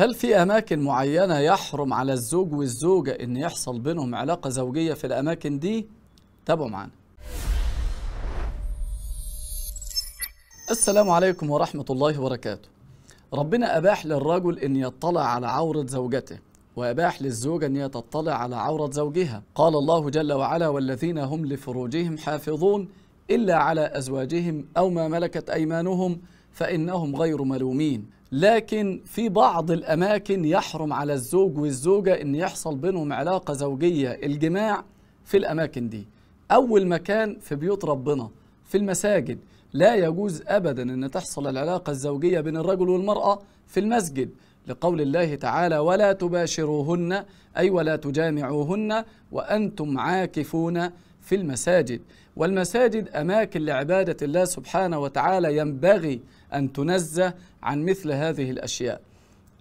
هل في أماكن معينة يحرم على الزوج والزوجة إن يحصل بينهم علاقة زوجية في الأماكن دي؟ تابعوا معانا. السلام عليكم ورحمة الله وبركاته. ربنا أباح للرجل إن يطلع على عورة زوجته، وأباح للزوجة أن هي تطلع على عورة زوجها. قال الله جل وعلا: والذين هم لفروجهم حافظون إلا على أزواجهم أو ما ملكت أيمانهم فإنهم غير ملومين. لكن في بعض الأماكن يحرم على الزوج والزوجة إن يحصل بينهم علاقة زوجية الجماع في الأماكن دي أول مكان في بيوت ربنا في المساجد لا يجوز أبدا أن تحصل العلاقة الزوجية بين الرجل والمرأة في المسجد لقول الله تعالى ولا تباشروهن أي ولا تجامعوهن وأنتم عاكفون في المساجد والمساجد أماكن لعبادة الله سبحانه وتعالى ينبغي أن تنزه عن مثل هذه الأشياء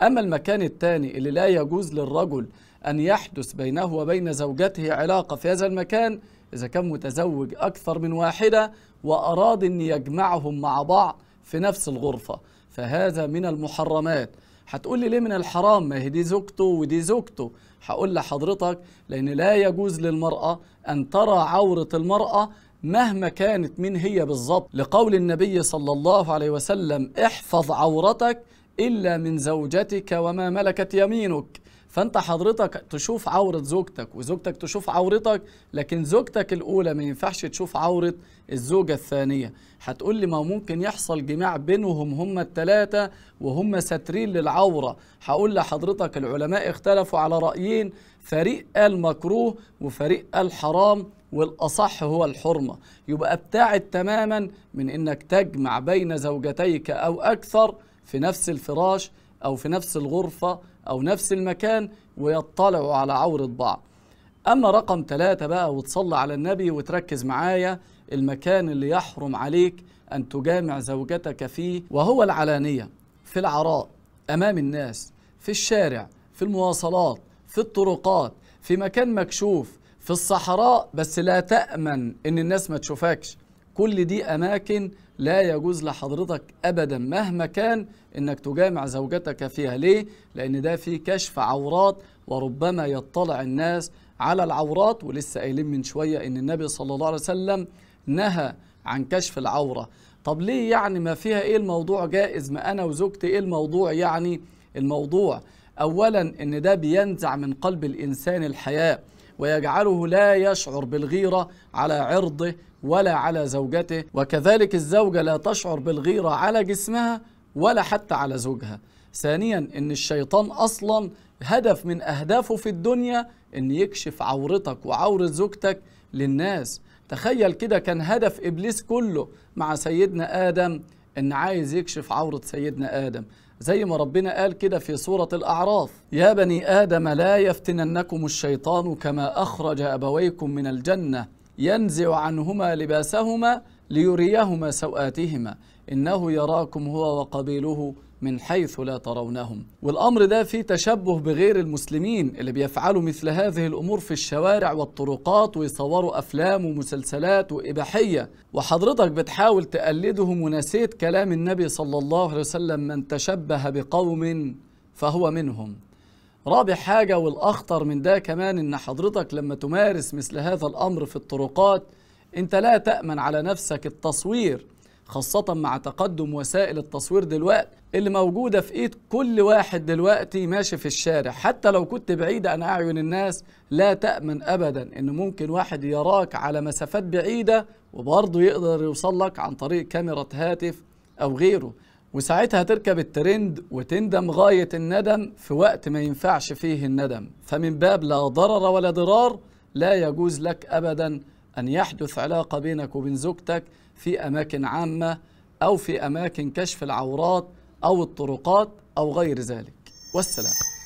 أما المكان الثاني اللي لا يجوز للرجل أن يحدث بينه وبين زوجته علاقة في هذا المكان إذا كان متزوج أكثر من واحدة وأراد أن يجمعهم مع بعض في نفس الغرفة فهذا من المحرمات هتقول لي ليه من الحرام ما هي دي زوجته ودي زوجته هقول لحضرتك لان لا يجوز للمرأة ان ترى عورة المرأة مهما كانت مين هي بالظبط لقول النبي صلى الله عليه وسلم احفظ عورتك إلا من زوجتك وما ملكت يمينك فانت حضرتك تشوف عورة زوجتك وزوجتك تشوف عورتك لكن زوجتك الاولى ما ينفعش تشوف عورة الزوجة الثانية هتقول لي ما ممكن يحصل جماع بينهم هما التلاتة وهم ساترين للعورة هقول لحضرتك العلماء اختلفوا على رأيين فريق قال مكروه وفريق قال حرام والأصح هو الحرمة يبقى ابتعد تماما من انك تجمع بين زوجتيك او اكثر في نفس الفراش أو في نفس الغرفة أو نفس المكان ويطلعوا على عورة بعض أما رقم ثلاثة بقى وتصلي على النبي وتركز معايا المكان اللي يحرم عليك أن تجامع زوجتك فيه وهو العلانية في العراء أمام الناس في الشارع في المواصلات في الطرقات في مكان مكشوف في الصحراء بس لا تأمن إن الناس ما تشوفكش كل دي أماكن لا يجوز لحضرتك أبدا مهما كان إنك تجامع زوجتك فيها ليه؟ لأن ده في كشف عورات وربما يطلع الناس على العورات ولسه قايلين من شوية إن النبي صلى الله عليه وسلم نهى عن كشف العورة طب ليه يعني ما فيها إيه الموضوع جائز ما أنا وزوجتي إيه الموضوع يعني الموضوع أولا إن ده بينزع من قلب الإنسان الحياة ويجعله لا يشعر بالغيرة على عرضه ولا على زوجته وكذلك الزوجة لا تشعر بالغيرة على جسمها ولا حتى على زوجها ثانيا ان الشيطان اصلا هدف من اهدافه في الدنيا ان يكشف عورتك وعورة زوجتك للناس تخيل كده كان هدف ابليس كله مع سيدنا ادم ان عايز يكشف عورة سيدنا ادم زي ما ربنا قال كده في سورة الأعراف يا بني آدم لا يفتننكم الشيطان كما أخرج أبويكم من الجنة ينزع عنهما لباسهما ليريهما سوآتهما إنه يراكم هو وقبيله من حيث لا ترونهم والأمر ده فيه تشبه بغير المسلمين اللي بيفعلوا مثل هذه الأمور في الشوارع والطرقات ويصوروا أفلام ومسلسلات وإباحية وحضرتك بتحاول تقلدهم ونسيت كلام النبي صلى الله عليه وسلم من تشبه بقوم فهو منهم رابع حاجة والأخطر من ده كمان إن حضرتك لما تمارس مثل هذا الأمر في الطرقات أنت لا تأمن على نفسك التصوير خاصة مع تقدم وسائل التصوير دلوقتي اللي موجودة في ايد كل واحد دلوقتي ماشي في الشارع حتى لو كنت بعيد عن اعين الناس لا تأمن ابدا ان ممكن واحد يراك على مسافات بعيدة وبرضه يقدر يوصل لك عن طريق كاميرا هاتف او غيره وساعتها تركب الترند وتندم غاية الندم في وقت ما ينفعش فيه الندم فمن باب لا ضرر ولا ضرار لا يجوز لك أبدا أن يحدث علاقة بينك وبين زوجتك في أماكن عامة أو في أماكن كشف العورات أو الطرقات أو غير ذلك والسلام